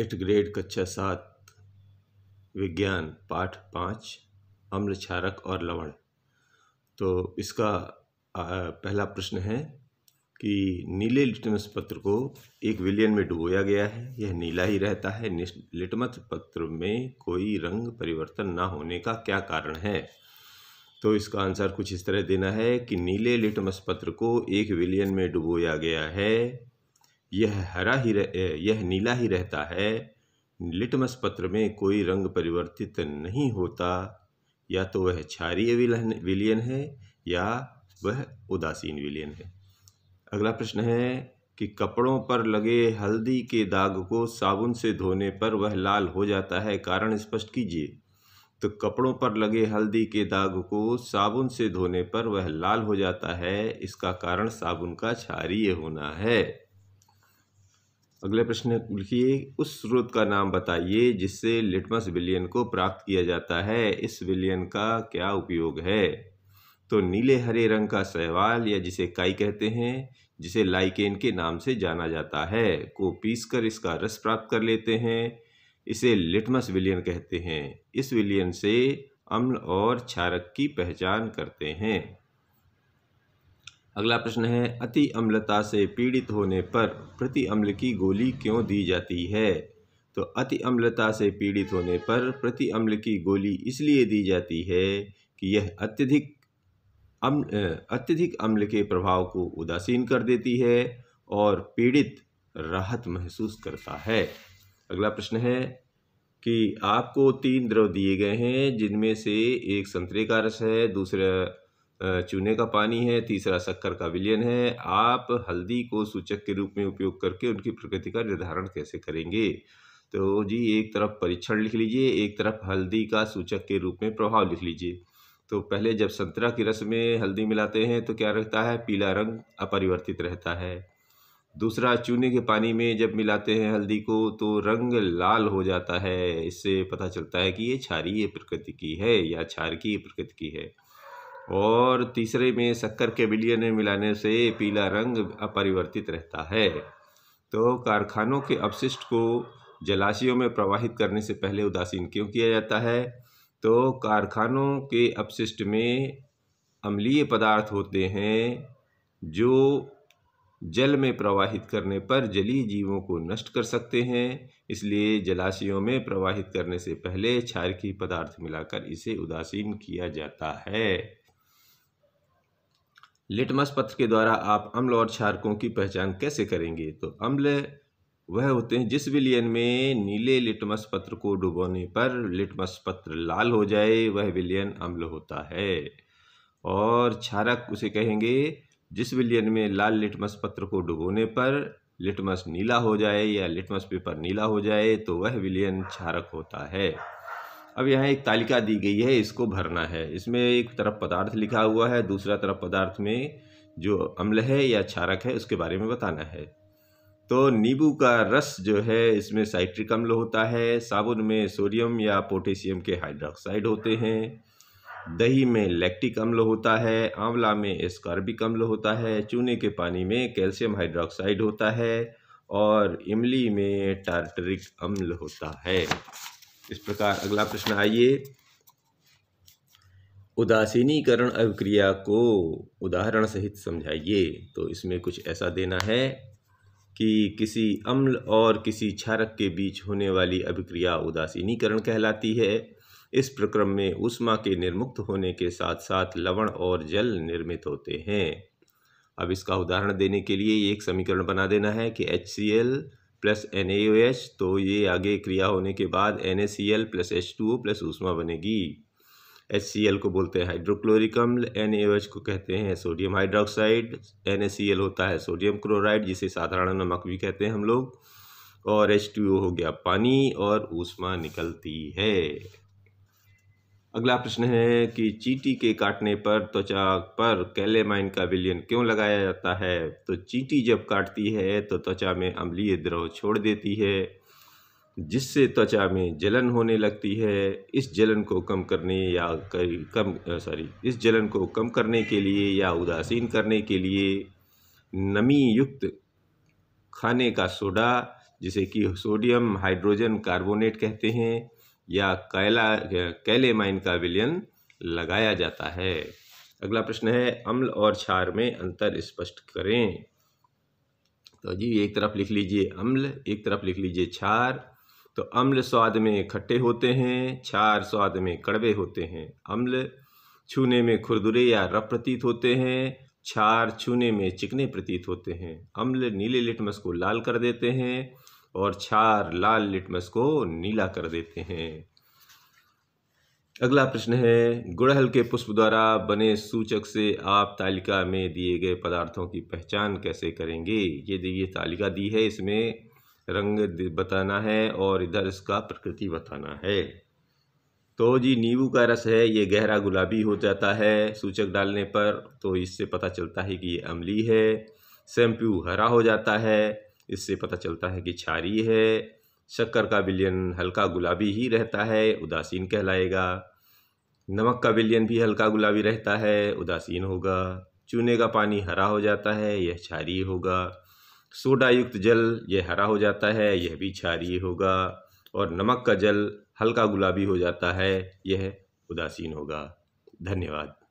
eighth grade कक्षा सात विज्ञान पाठ पाँच अम्ल क्षारक और लवण तो इसका पहला प्रश्न है कि नीले लिटमस पत्र को एक विलियन में डुबोया गया है यह नीला ही रहता है लिटमस पत्र में कोई रंग परिवर्तन ना होने का क्या कारण है तो इसका आंसर कुछ इस तरह देना है कि नीले लिटमस पत्र को एक विलियन में डुबोया गया है यह हरा ही रह, यह नीला ही रहता है लिटमस पत्र में कोई रंग परिवर्तित नहीं होता या तो वह क्षारीय विलियन है या वह उदासीन विलियन है अगला प्रश्न है कि कपड़ों पर लगे हल्दी के दाग को साबुन से धोने पर वह लाल हो जाता है कारण स्पष्ट कीजिए तो कपड़ों पर लगे हल्दी के दाग को साबुन से धोने पर वह लाल हो जाता है इसका कारण साबुन का क्षारीय होना है अगला प्रश्न लिखिए उस स्रोत का नाम बताइए जिससे लिटमस विलियन को प्राप्त किया जाता है इस विलियन का क्या उपयोग है तो नीले हरे रंग का सहवाल या जिसे काई कहते हैं जिसे लाइकेन के नाम से जाना जाता है को पीसकर इसका रस प्राप्त कर लेते हैं इसे लिटमस विलियन कहते हैं इस विलियन से अम्ल और क्षारक की पहचान करते हैं अगला प्रश्न है अति अम्लता से पीड़ित होने पर प्रति अम्ल की गोली क्यों दी जाती है तो अति अम्लता से पीड़ित होने पर प्रति अम्ल की गोली इसलिए दी जाती है कि यह अत्यधिक अम्ल अत्यधिक अम्ल के प्रभाव को उदासीन कर देती है और पीड़ित राहत महसूस करता है अगला प्रश्न है कि आपको तीन द्रव दिए गए हैं जिनमें से एक संतरे का रस है दूसरा चूने का पानी है तीसरा शक्कर का विलयन है आप हल्दी को सूचक के रूप में उपयोग करके उनकी प्रकृति का निर्धारण कैसे करेंगे तो जी एक तरफ परीक्षण लिख लीजिए एक तरफ हल्दी का सूचक के रूप में प्रभाव लिख लीजिए तो पहले जब संतरा की रस में हल्दी मिलाते हैं तो क्या रहता है पीला रंग अपरिवर्तित रहता है दूसरा चूने के पानी में जब मिलाते हैं हल्दी को तो रंग लाल हो जाता है इससे पता चलता है कि ये क्षारीय प्रकृति की है या क्षार की प्रकृति की है और तीसरे में शक्कर के बिलियन में मिलाने से पीला रंग अपरिवर्तित रहता है तो कारखानों के अपशिष्ट को जलाशयों में प्रवाहित करने से पहले उदासीन क्यों किया जाता है तो कारखानों के अपशिष्ट में अम्लीय पदार्थ होते हैं जो जल में प्रवाहित करने पर जलीय जीवों को नष्ट कर सकते हैं इसलिए जलाशयों में प्रवाहित करने से पहले क्षारकीय पदार्थ मिलाकर इसे उदासीन किया जाता है लिटमस पत्र के द्वारा आप अम्ल और क्षारकों की पहचान कैसे करेंगे तो अम्ल वह होते हैं जिस विलियन में नीले लिटमस पत्र को डुबोने पर लिटमस पत्र लाल हो जाए वह विलियन अम्ल होता है और क्षारक उसे कहेंगे जिस विलियन में लाल लिटमस पत्र को डुबोने पर लिटमस नीला हो जाए या लिटमस पेपर नीला हो जाए तो वह विलियन क्षारक होता है अब यहाँ एक तालिका दी गई है इसको भरना है इसमें एक तरफ पदार्थ लिखा हुआ है दूसरा तरफ पदार्थ में जो अम्ल है या क्षारक है उसके बारे में बताना है तो नींबू का रस जो है इसमें साइट्रिक अम्ल होता है साबुन में सोडियम या पोटेशियम के हाइड्रोक्साइड होते हैं दही में लैक्टिक अम्ल होता है आंवला में एस्कार्बिक अम्ल होता है चूने के पानी में कैल्शियम हाइड्रोक्साइड होता है और इमली में टार्टरिक अम्ल होता है इस प्रकार अगला प्रश्न आइए उदासीनीकरण अभिक्रिया को उदाहरण सहित समझाइए तो इसमें कुछ ऐसा देना है कि किसी अम्ल और किसी क्षारक के बीच होने वाली अभिक्रिया उदासीनीकरण कहलाती है इस प्रक्रम में उष्मा के निर्मुक्त होने के साथ साथ लवण और जल निर्मित होते हैं अब इसका उदाहरण देने के लिए एक समीकरण बना देना है कि H C L plus N तो ये आगे क्रिया होने के बाद N A C L plus H two O plus ऊष्मा बनेगी एच सी एल को बोलते हैं हाइड्रोक्लोरिक अम्ल एन को कहते हैं sodium hydroxide N A C L होता है सोडियम क्लोराइड जिसे साधारण नमक भी कहते हैं हम लोग और एच टू ओ हो गया पानी और ऊष्मा निकलती है अगला प्रश्न है कि चींटी के काटने पर त्वचा पर कैलेमाइन का विलियन क्यों लगाया जाता है तो चींटी जब काटती है तो त्वचा में अम्लीय द्रव छोड़ देती है जिससे त्वचा में जलन होने लगती है इस जलन को कम करने या कम सॉरी इस जलन को कम करने के लिए या उदासीन करने के लिए नमी युक्त खाने का सोडा जिसे कि सोडियम हाइड्रोजन कार्बोनेट कहते हैं या कैला कैले माइन का विलयन लगाया जाता है अगला प्रश्न है अम्ल और क्षार में अंतर स्पष्ट करें तो जी एक तरफ लिख लीजिए अम्ल एक तरफ लिख लीजिए क्षार तो अम्ल स्वाद में खट्टे होते हैं क्षार स्वाद में कड़वे होते हैं अम्ल छूने में खुरदुरे या रफ प्रतीत होते हैं क्षार छूने में चिकने प्रतीत होते हैं अम्ल नीले लिटमस को लाल कर देते हैं और चार लाल लिटमस को नीला कर देते हैं अगला प्रश्न है गुड़हल के पुष्प द्वारा बने सूचक से आप तालिका में दिए गए पदार्थों की पहचान कैसे करेंगे ये देखिए तालिका दी है इसमें रंग बताना है और इधर इसका प्रकृति बताना है तो जी नींबू का रस है ये गहरा गुलाबी हो जाता है सूचक डालने पर तो इससे पता चलता है कि ये अमली है शैम्पू हरा हो जाता है इससे पता चलता है कि क्षारी है शक्कर का विलयन हल्का गुलाबी ही रहता है उदासीन कहलाएगा नमक का विलयन भी हल्का गुलाबी रहता है उदासीन होगा चूने का पानी हरा हो जाता है यह क्षारी होगा सोडा युक्त जल यह हरा हो जाता है यह भी क्षारी होगा और नमक का जल हल्का गुलाबी हो जाता है यह उदासीन होगा धन्यवाद